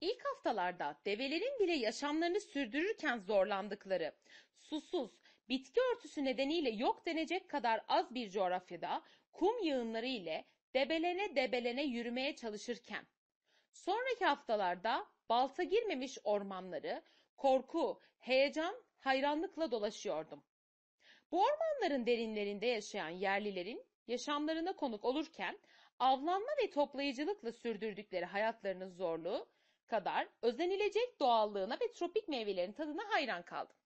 İlk haftalarda develerin bile yaşamlarını sürdürürken zorlandıkları, susuz, bitki örtüsü nedeniyle yok denecek kadar az bir coğrafyada kum yığınları ile debelene debelene yürümeye çalışırken, sonraki haftalarda balta girmemiş ormanları korku, heyecan, hayranlıkla dolaşıyordum. Bu ormanların derinlerinde yaşayan yerlilerin yaşamlarına konuk olurken avlanma ve toplayıcılıkla sürdürdükleri hayatlarının zorluğu kadar özenilecek doğallığına ve tropik meyvelerin tadına hayran kaldım.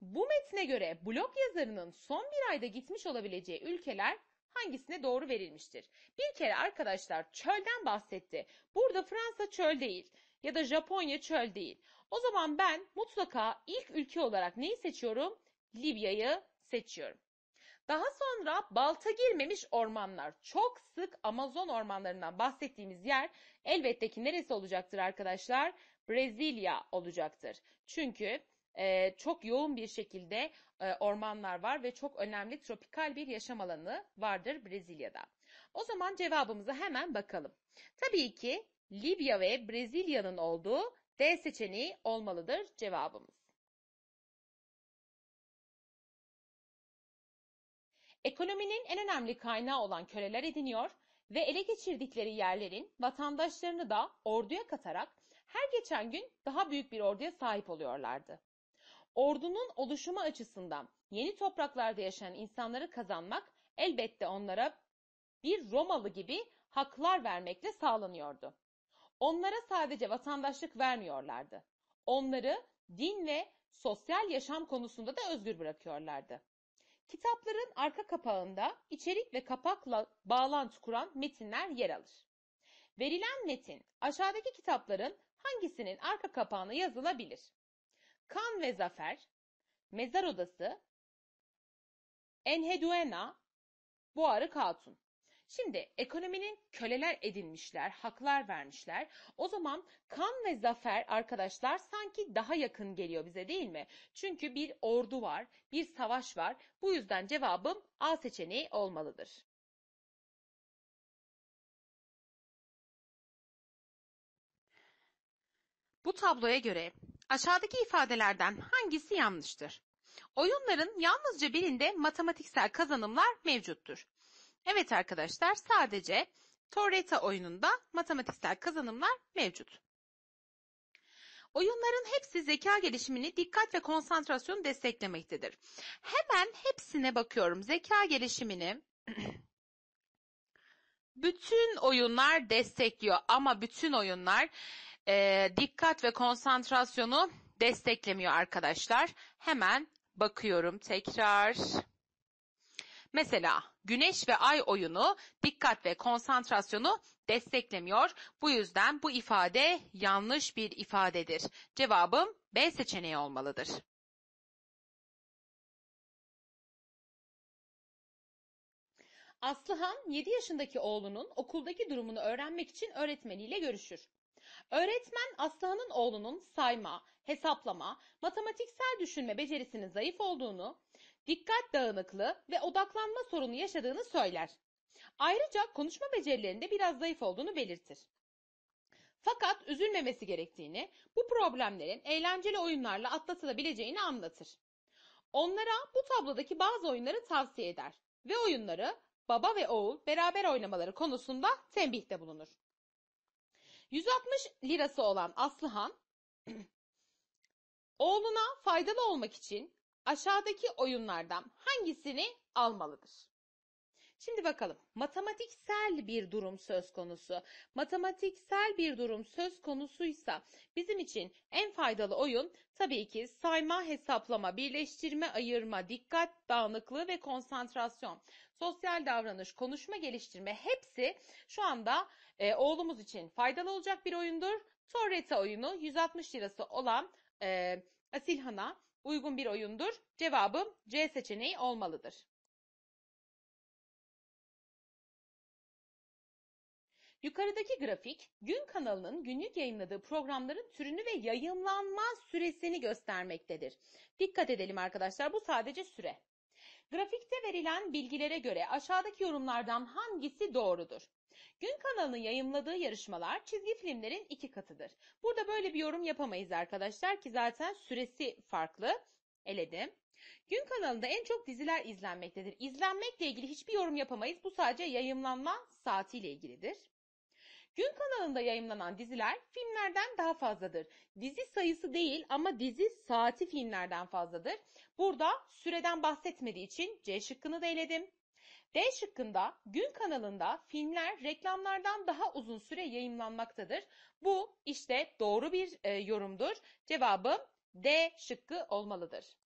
Bu metne göre blog yazarının son bir ayda gitmiş olabileceği ülkeler hangisine doğru verilmiştir? Bir kere arkadaşlar çölden bahsetti. Burada Fransa çöl değil ya da Japonya çöl değil. O zaman ben mutlaka ilk ülke olarak neyi seçiyorum? Libya'yı seçiyorum. Daha sonra balta girmemiş ormanlar. Çok sık Amazon ormanlarından bahsettiğimiz yer elbette ki neresi olacaktır arkadaşlar? Brezilya olacaktır. Çünkü e, çok yoğun bir şekilde e, ormanlar var ve çok önemli tropikal bir yaşam alanı vardır Brezilya'da. O zaman cevabımıza hemen bakalım. Tabii ki Libya ve Brezilya'nın olduğu D seçeneği olmalıdır cevabımız. ekonominin en önemli kaynağı olan köleler ediniyor ve ele geçirdikleri yerlerin vatandaşlarını da orduya katarak her geçen gün daha büyük bir orduya sahip oluyorlardı. Ordunun oluşumu açısından yeni topraklarda yaşayan insanları kazanmak elbette onlara bir Romalı gibi haklar vermekle sağlanıyordu. Onlara sadece vatandaşlık vermiyorlardı. Onları din ve sosyal yaşam konusunda da özgür bırakıyorlardı. Kitapların arka kapağında içerik ve kapakla bağlantı kuran metinler yer alır. Verilen metin aşağıdaki kitapların hangisinin arka kapağına yazılabilir? Kan ve Zafer, Mezar Odası, Enheduena, Boğarı Katun. Şimdi ekonominin köleler edinmişler, haklar vermişler. O zaman kan ve zafer arkadaşlar sanki daha yakın geliyor bize değil mi? Çünkü bir ordu var, bir savaş var. Bu yüzden cevabım A seçeneği olmalıdır. Bu tabloya göre aşağıdaki ifadelerden hangisi yanlıştır? Oyunların yalnızca birinde matematiksel kazanımlar mevcuttur. Evet arkadaşlar sadece Torreta oyununda matematiksel kazanımlar mevcut. Oyunların hepsi zeka gelişimini dikkat ve konsantrasyon desteklemektedir. Hemen hepsine bakıyorum. Zeka gelişimini bütün oyunlar destekliyor ama bütün oyunlar e, dikkat ve konsantrasyonu desteklemiyor arkadaşlar. Hemen bakıyorum tekrar. Mesela Güneş ve ay oyunu dikkat ve konsantrasyonu desteklemiyor. Bu yüzden bu ifade yanlış bir ifadedir. Cevabım B seçeneği olmalıdır. Aslıhan 7 yaşındaki oğlunun okuldaki durumunu öğrenmek için öğretmeniyle görüşür. Öğretmen Aslıhan'ın oğlunun sayma, hesaplama, matematiksel düşünme becerisinin zayıf olduğunu, dikkat dağınıklığı ve odaklanma sorunu yaşadığını söyler. Ayrıca konuşma becerilerinde biraz zayıf olduğunu belirtir. Fakat üzülmemesi gerektiğini, bu problemlerin eğlenceli oyunlarla atlatılabileceğini anlatır. Onlara bu tablodaki bazı oyunları tavsiye eder ve oyunları baba ve oğul beraber oynamaları konusunda tembihte bulunur. 160 lirası olan Aslıhan, oğluna faydalı olmak için Aşağıdaki oyunlardan hangisini almalıdır? Şimdi bakalım matematiksel bir durum söz konusu. Matematiksel bir durum söz konusuysa bizim için en faydalı oyun tabii ki sayma, hesaplama, birleştirme, ayırma, dikkat, dağınıklığı ve konsantrasyon. Sosyal davranış, konuşma geliştirme hepsi şu anda e, oğlumuz için faydalı olacak bir oyundur. Torreta oyunu 160 lirası olan e, Asilhan'a uygun bir oyundur. Cevabım C seçeneği olmalıdır. Yukarıdaki grafik gün kanalının günlük yayınladığı programların türünü ve yayınlanma süresini göstermektedir. Dikkat edelim arkadaşlar bu sadece süre. Grafikte verilen bilgilere göre aşağıdaki yorumlardan hangisi doğrudur? Gün kanalının yayınladığı yarışmalar çizgi filmlerin iki katıdır. Burada böyle bir yorum yapamayız arkadaşlar ki zaten süresi farklı. Eledim. Gün kanalında en çok diziler izlenmektedir. İzlenmekle ilgili hiçbir yorum yapamayız. Bu sadece yayımlanma saatiyle ilgilidir. Gün kanalında yayımlanan diziler filmlerden daha fazladır. Dizi sayısı değil ama dizi saati filmlerden fazladır. Burada süreden bahsetmediği için C şıkkını da eledim. D şıkkında gün kanalında filmler reklamlardan daha uzun süre yayımlanmaktadır. Bu işte doğru bir e, yorumdur. Cevabım D şıkkı olmalıdır.